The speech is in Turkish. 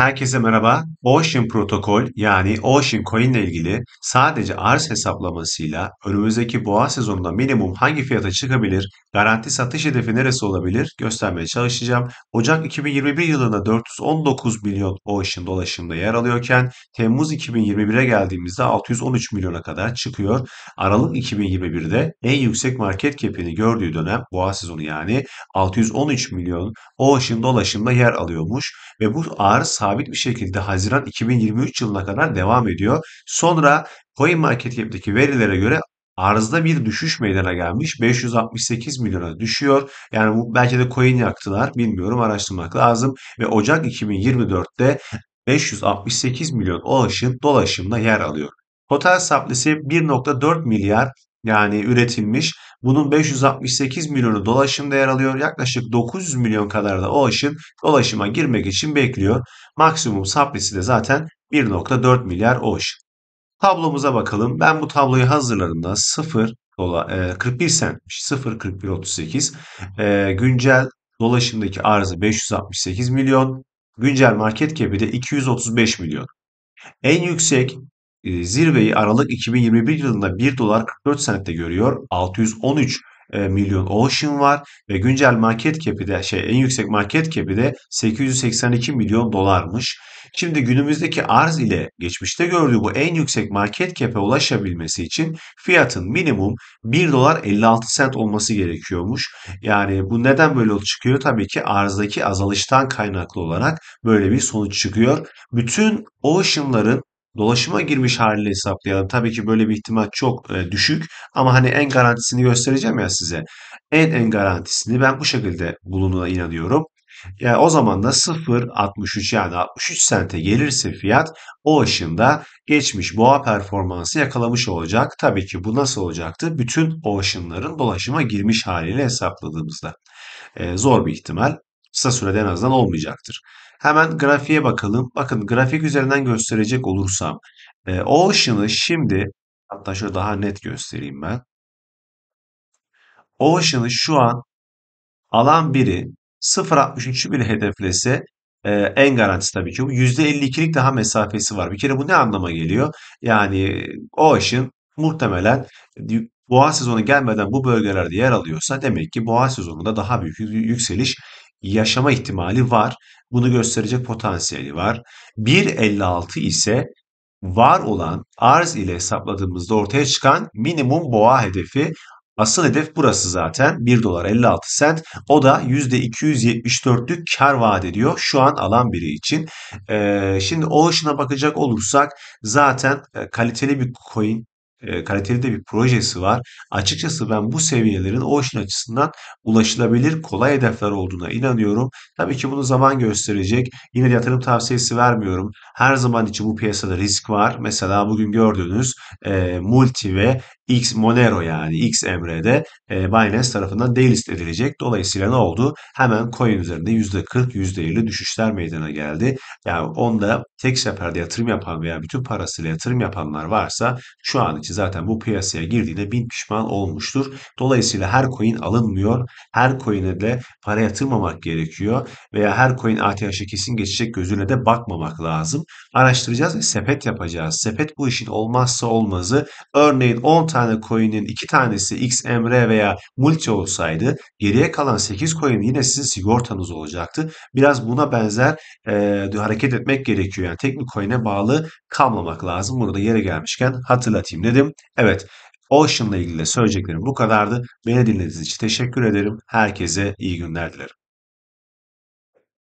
Herkese merhaba. Ocean Protokol yani Ocean Coin ile ilgili sadece arz hesaplamasıyla önümüzdeki boğa sezonunda minimum hangi fiyata çıkabilir, garanti satış hedefi neresi olabilir göstermeye çalışacağım. Ocak 2021 yılında 419 milyon Ocean dolaşımda yer alıyorken Temmuz 2021'e geldiğimizde 613 milyona kadar çıkıyor. Aralık 2021'de en yüksek market cap'ini gördüğü dönem boğa sezonu yani 613 milyon Ocean dolaşımda yer alıyormuş ve bu arz sabit bir şekilde Haziran 2023 yılına kadar devam ediyor. Sonra CoinMarketCap'teki verilere göre arzda bir düşüş meydana gelmiş. 568 milyona düşüyor. Yani bu belki de coin yaktılar. Bilmiyorum araştırmak lazım. Ve Ocak 2024'te 568 milyon o aşım dolaşımda yer alıyor. Hotel saplisi 1.4 milyar yani üretilmiş. Bunun 568 milyonu dolaşımda yer alıyor. Yaklaşık 900 milyon kadar da o aşın dolaşıma girmek için bekliyor. Maksimum saprisi de zaten 1.4 milyar o Tablomuza bakalım. Ben bu tabloyu hazırladığımda 0 dola, 41 e, centmiş. 0 41 38 e, güncel dolaşımdaki arzı 568 milyon. Güncel market cap'i de 235 milyon. En yüksek ee, zirveyi Aralık 2021 yılında 1 dolar 44 senette görüyor. 613 e, milyon Ocean var ve güncel market cap'i de şey en yüksek market cap'i de 882 milyon dolarmış. Şimdi günümüzdeki arz ile geçmişte gördüğü bu en yüksek market cap'e ulaşabilmesi için fiyatın minimum 1 dolar 56 sent olması gerekiyormuş. Yani bu neden böyle çıkıyor? Tabii ki arzdaki azalıştan kaynaklı olarak böyle bir sonuç çıkıyor. Bütün Ocean'ların dolaşıma girmiş haliyle hesaplayalım. Tabii ki böyle bir ihtimal çok e, düşük ama hani en garantisini göstereceğim ya size. En en garantisini ben bu şekilde bulunduğuna inanıyorum. Ya o zaman da 0.63 yani 63 sente gelirse fiyat o aşında geçmiş boğa performansı yakalamış olacak. Tabii ki bu nasıl olacaktı? Bütün o aşınların dolaşıma girmiş haliyle hesapladığımızda. Ee, zor bir ihtimal kısa sürede en azından olmayacaktır. Hemen grafiğe bakalım. Bakın grafik üzerinden gösterecek olursam e, Ocean'ı şimdi hatta şöyle daha net göstereyim ben. Ocean'ı şu an alan biri 0.63'ü bile hedeflese e, en garantisi tabii ki bu. %52'lik daha mesafesi var. Bir kere bu ne anlama geliyor? Yani Ocean muhtemelen boğa sezonu gelmeden bu bölgelerde yer alıyorsa demek ki boğa sezonunda daha büyük yükseliş yaşama ihtimali var. Bunu gösterecek potansiyeli var. 1.56 ise var olan arz ile hesapladığımızda ortaya çıkan minimum boğa hedefi. Asıl hedef burası zaten 1 dolar 56 sent. O da %274'lük kar vaat ediyor şu an alan biri için. Ee, şimdi o ışına bakacak olursak zaten kaliteli bir coin e, kaliteli de bir projesi var. Açıkçası ben bu seviyelerin o işin açısından ulaşılabilir kolay hedefler olduğuna inanıyorum. Tabii ki bunu zaman gösterecek. Yine de yatırım tavsiyesi vermiyorum. Her zaman için bu piyasada risk var. Mesela bugün gördüğünüz e, multi ve X Monero yani X Emre'de e, Binance tarafından delist edilecek. Dolayısıyla ne oldu? Hemen coin üzerinde %40, %50 düşüşler meydana geldi. Yani onda tek seferde yatırım yapan veya bütün parasıyla yatırım yapanlar varsa şu an için zaten bu piyasaya girdiğinde bin pişman olmuştur. Dolayısıyla her coin alınmıyor. Her coin'e de para yatırmamak gerekiyor. Veya her coin ATH'e kesin geçecek gözüne de bakmamak lazım. Araştıracağız ve sepet yapacağız. Sepet bu işin olmazsa olmazı. Örneğin 10 tane tane coin'in 2 tanesi XMR veya multi olsaydı geriye kalan 8 coin yine sizin sigortanız olacaktı. Biraz buna benzer e, hareket etmek gerekiyor. Yani tek bir coin'e bağlı kalmamak lazım. Burada yere gelmişken hatırlatayım dedim. Evet Ocean'la ilgili de söyleyeceklerim bu kadardı. Beni dinlediğiniz için teşekkür ederim. Herkese iyi günler dilerim.